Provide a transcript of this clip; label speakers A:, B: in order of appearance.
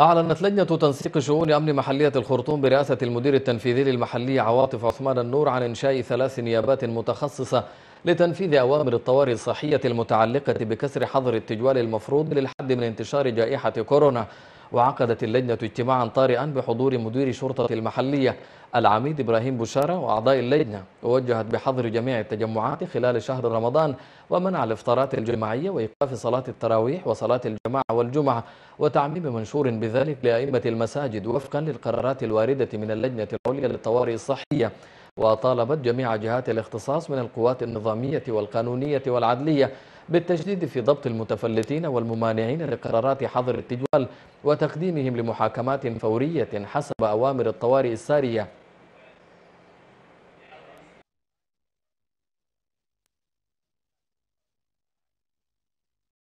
A: أعلنت لجنة تنسيق شؤون أمن محلية الخرطوم برئاسة المدير التنفيذي للمحلية عواطف عثمان النور عن إنشاء ثلاث نيابات متخصصة لتنفيذ أوامر الطوارئ الصحية المتعلقة بكسر حظر التجوال المفروض للحد من انتشار جائحة كورونا وعقدت اللجنة اجتماعا طارئا بحضور مدير شرطة المحلية العميد إبراهيم بشارة وأعضاء اللجنة ووجهت بحظر جميع التجمعات خلال شهر رمضان ومنع الإفطارات الجماعية وإيقاف صلاة التراويح وصلاة الجماعة والجمعة وتعميم منشور بذلك لأئمة المساجد وفقا للقرارات الواردة من اللجنة العليا للطوارئ الصحية وطالبت جميع جهات الاختصاص من القوات النظامية والقانونية والعدلية بالتجديد في ضبط المتفلتين والممانعين لقرارات حظر التجوال وتقديمهم لمحاكمات فورية حسب أوامر الطوارئ السارية